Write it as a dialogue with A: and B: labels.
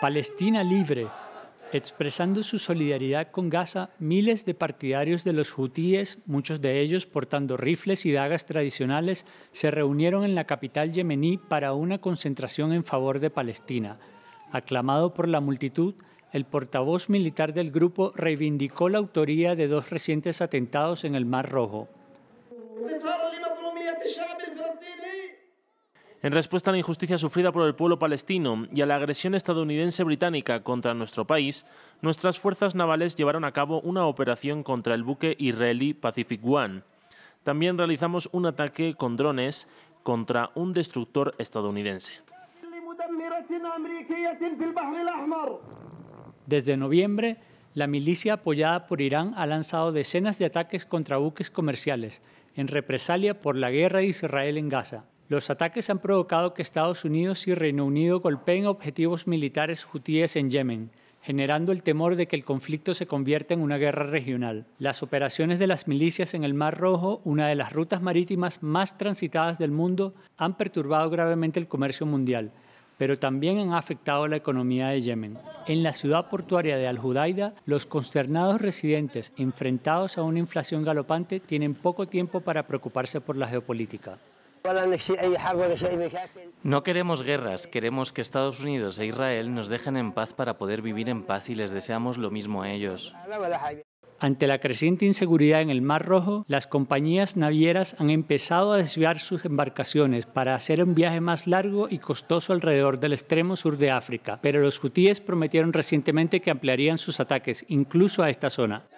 A: Palestina libre. Expresando su solidaridad con Gaza, miles de partidarios de los hutíes, muchos de ellos portando rifles y dagas tradicionales, se reunieron en la capital yemení para una concentración en favor de Palestina. Aclamado por la multitud, el portavoz militar del grupo reivindicó la
B: autoría de dos recientes atentados en el Mar Rojo en respuesta a la injusticia sufrida por el pueblo palestino y a la agresión estadounidense británica contra nuestro país, nuestras fuerzas navales llevaron a cabo una operación contra el buque israelí Pacific One. También realizamos un ataque con drones contra un destructor estadounidense. Desde noviembre, la milicia apoyada por
A: Irán ha lanzado decenas de ataques contra buques comerciales, en represalia por la guerra de Israel en Gaza. Los ataques han provocado que Estados Unidos y Reino Unido golpeen objetivos militares hutíes en Yemen, generando el temor de que el conflicto se convierta en una guerra regional. Las operaciones de las milicias en el Mar Rojo, una de las rutas marítimas más transitadas del mundo, han perturbado gravemente el comercio mundial, pero también han afectado la economía de Yemen. En la ciudad portuaria de al judaida los consternados residentes enfrentados a una inflación galopante tienen poco tiempo para preocuparse por la geopolítica. No queremos guerras, queremos que Estados Unidos e Israel nos dejen en paz para poder vivir en paz y les deseamos lo mismo a ellos. Ante la creciente inseguridad en el Mar Rojo, las compañías navieras han empezado a desviar sus embarcaciones para hacer un viaje más largo y costoso alrededor del extremo sur de África, pero los hutíes prometieron recientemente que ampliarían sus ataques incluso a esta zona.